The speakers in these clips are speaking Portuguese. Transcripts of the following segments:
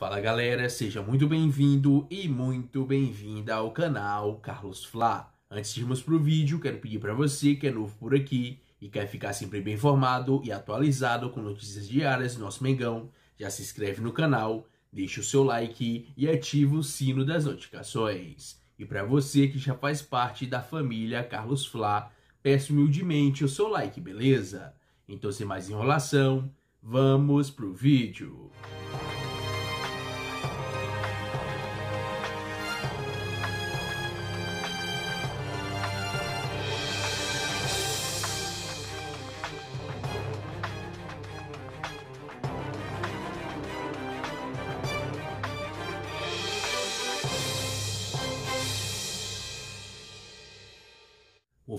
Fala galera, seja muito bem-vindo e muito bem-vinda ao canal Carlos Fla. Antes de irmos para o vídeo, quero pedir para você que é novo por aqui e quer ficar sempre bem informado e atualizado com notícias diárias do nosso Mengão, já se inscreve no canal, deixa o seu like e ativa o sino das notificações. E para você que já faz parte da família Carlos Fla, peço humildemente o seu like, beleza? Então sem mais enrolação, vamos para o vídeo.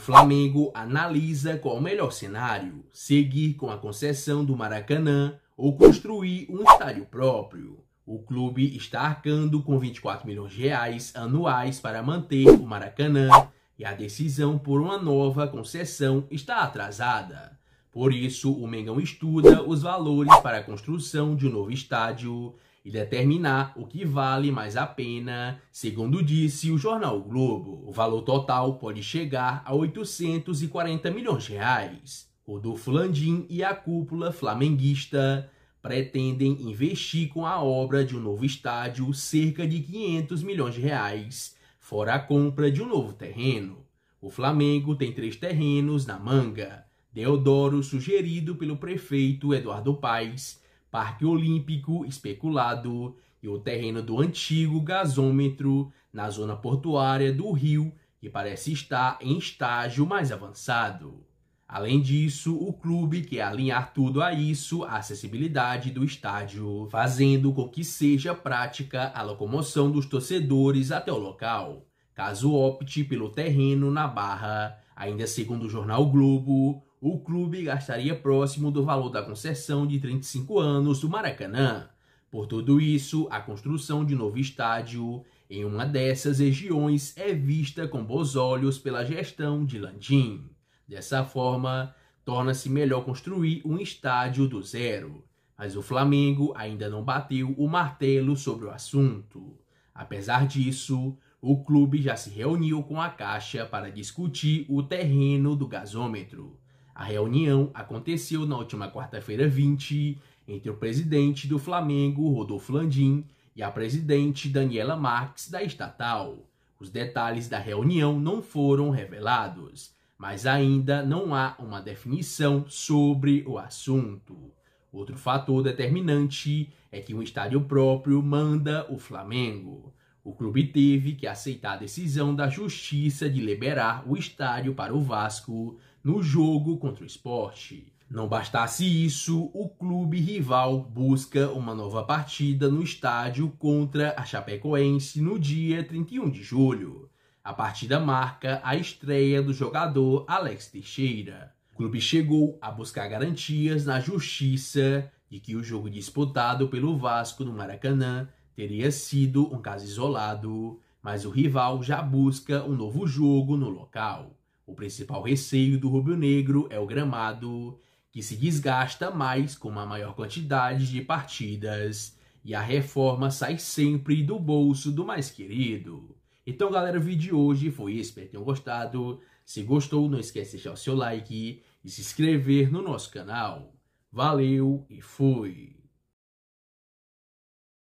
Flamengo analisa qual o melhor cenário: seguir com a concessão do Maracanã ou construir um estádio próprio. O clube está arcando com 24 milhões de reais anuais para manter o Maracanã e a decisão por uma nova concessão está atrasada. Por isso, o Mengão estuda os valores para a construção de um novo estádio e determinar o que vale mais a pena. Segundo disse o jornal o Globo, o valor total pode chegar a 840 milhões de reais. Rodolfo Landim e a cúpula flamenguista pretendem investir com a obra de um novo estádio cerca de 500 milhões de reais, fora a compra de um novo terreno. O Flamengo tem três terrenos na manga. Deodoro, sugerido pelo prefeito Eduardo Paes, Parque Olímpico, especulado, e o terreno do antigo gasômetro na zona portuária do Rio, que parece estar em estágio mais avançado. Além disso, o clube quer alinhar tudo a isso, a acessibilidade do estádio, fazendo com que seja prática a locomoção dos torcedores até o local. Caso opte pelo terreno na Barra, ainda segundo o jornal Globo, o clube gastaria próximo do valor da concessão de 35 anos do Maracanã. Por tudo isso, a construção de novo estádio em uma dessas regiões é vista com bons olhos pela gestão de Landim. Dessa forma, torna-se melhor construir um estádio do zero. Mas o Flamengo ainda não bateu o martelo sobre o assunto. Apesar disso, o clube já se reuniu com a Caixa para discutir o terreno do gasômetro. A reunião aconteceu na última quarta-feira 20 entre o presidente do Flamengo, Rodolfo Landim, e a presidente Daniela Marques da estatal. Os detalhes da reunião não foram revelados, mas ainda não há uma definição sobre o assunto. Outro fator determinante é que o estádio próprio manda o Flamengo. O clube teve que aceitar a decisão da justiça de liberar o estádio para o Vasco no jogo contra o esporte. Não bastasse isso, o clube rival busca uma nova partida no estádio contra a Chapecoense no dia 31 de julho. A partida marca a estreia do jogador Alex Teixeira. O clube chegou a buscar garantias na justiça de que o jogo disputado pelo Vasco no Maracanã Teria sido um caso isolado, mas o rival já busca um novo jogo no local. O principal receio do rubro-negro é o gramado, que se desgasta mais com uma maior quantidade de partidas e a reforma sai sempre do bolso do mais querido. Então, galera, o vídeo de hoje foi esse, espero que tenham gostado. Se gostou, não esquece de deixar o seu like e se inscrever no nosso canal. Valeu e fui!